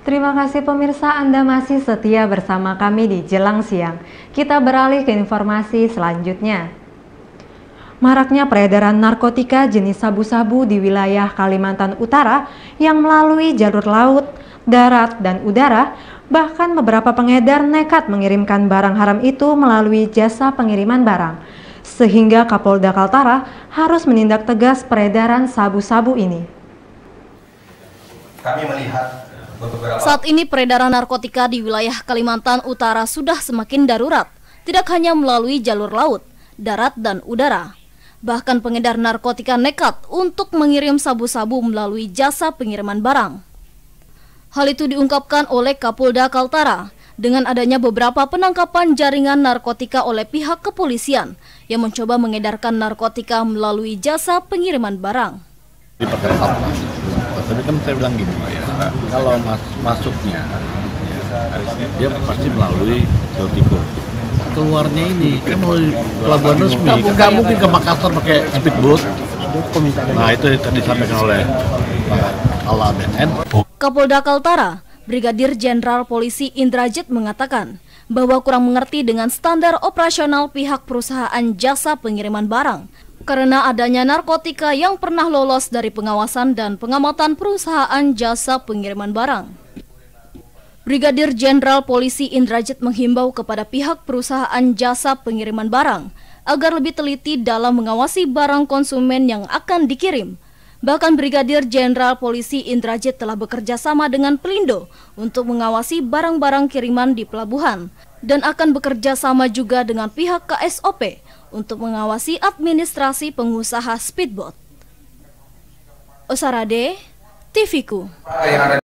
Terima kasih pemirsa Anda masih setia bersama kami di Jelang Siang. Kita beralih ke informasi selanjutnya. Maraknya peredaran narkotika jenis sabu-sabu di wilayah Kalimantan Utara yang melalui jalur laut, darat, dan udara, bahkan beberapa pengedar nekat mengirimkan barang haram itu melalui jasa pengiriman barang. Sehingga Kapolda Kaltara harus menindak tegas peredaran sabu-sabu ini. Kami melihat saat ini peredaran narkotika di wilayah Kalimantan Utara sudah semakin darurat, tidak hanya melalui jalur laut, darat, dan udara. Bahkan pengedar narkotika nekat untuk mengirim sabu-sabu melalui jasa pengiriman barang. Hal itu diungkapkan oleh Kapolda Kaltara dengan adanya beberapa penangkapan jaringan narkotika oleh pihak kepolisian yang mencoba mengedarkan narkotika melalui jasa pengiriman barang tapi kan saya bilang gini ya, kalau mas masuknya dia pasti melalui Celtico keluarnya ini kan mau pelabuhan resmi nggak mungkin ke Makassar pakai speedboat nah itu tadi disampaikan oleh Kepala BNN Kapolda Kaltara Brigadir Jenderal Polisi Indrajit mengatakan bahwa kurang mengerti dengan standar operasional pihak perusahaan jasa pengiriman barang karena adanya narkotika yang pernah lolos dari pengawasan dan pengamatan perusahaan jasa pengiriman barang. Brigadir Jenderal Polisi Indrajit menghimbau kepada pihak perusahaan jasa pengiriman barang agar lebih teliti dalam mengawasi barang konsumen yang akan dikirim Bahkan Brigadir Jenderal Polisi Indrajit telah bekerja sama dengan Pelindo untuk mengawasi barang-barang kiriman di pelabuhan dan akan bekerja sama juga dengan pihak KSOP untuk mengawasi administrasi pengusaha speedboat. Osarade, TVku.